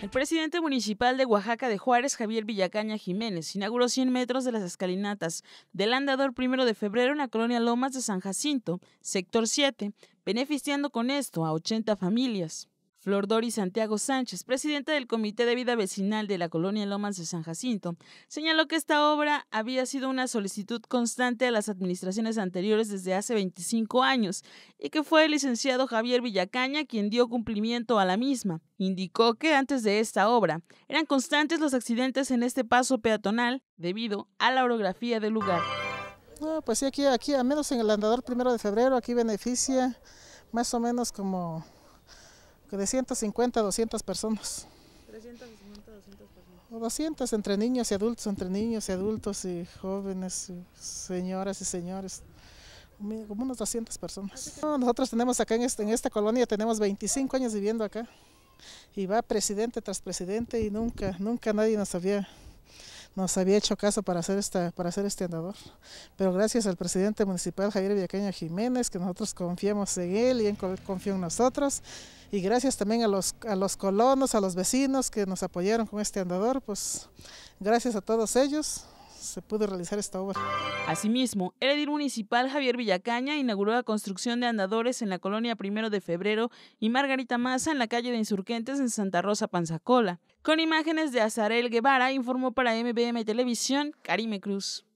El presidente municipal de Oaxaca de Juárez, Javier Villacaña Jiménez, inauguró 100 metros de las escalinatas del andador primero de febrero en la colonia Lomas de San Jacinto, sector 7, beneficiando con esto a 80 familias. Flor Dori Santiago Sánchez, presidenta del Comité de Vida Vecinal de la Colonia Lomas de San Jacinto, señaló que esta obra había sido una solicitud constante a las administraciones anteriores desde hace 25 años y que fue el licenciado Javier Villacaña quien dio cumplimiento a la misma. Indicó que antes de esta obra eran constantes los accidentes en este paso peatonal debido a la orografía del lugar. pues sí, aquí, aquí, al menos en el andador primero de febrero, aquí beneficia más o menos como a 200 personas. 350, 200 personas. O 200 entre niños y adultos, entre niños y adultos y jóvenes, señoras y señores como unos 200 personas. nosotros tenemos acá en, este, en, esta colonia, tenemos 25 años viviendo acá y va presidente tras presidente y nunca, nunca nadie nos había nos había hecho caso para hacer, esta, para hacer este andador. Pero gracias al presidente municipal Javier Villacaña Jiménez, que nosotros confiamos en él y él confió en nosotros. Y gracias también a los, a los colonos, a los vecinos que nos apoyaron con este andador, pues gracias a todos ellos se pudo realizar esta obra. Asimismo, el edil municipal Javier Villacaña inauguró la construcción de andadores en la colonia Primero de Febrero y Margarita Maza en la calle de Insurgentes en Santa Rosa, Panzacola. Con imágenes de Azarel Guevara, informó para MBM Televisión Karime Cruz.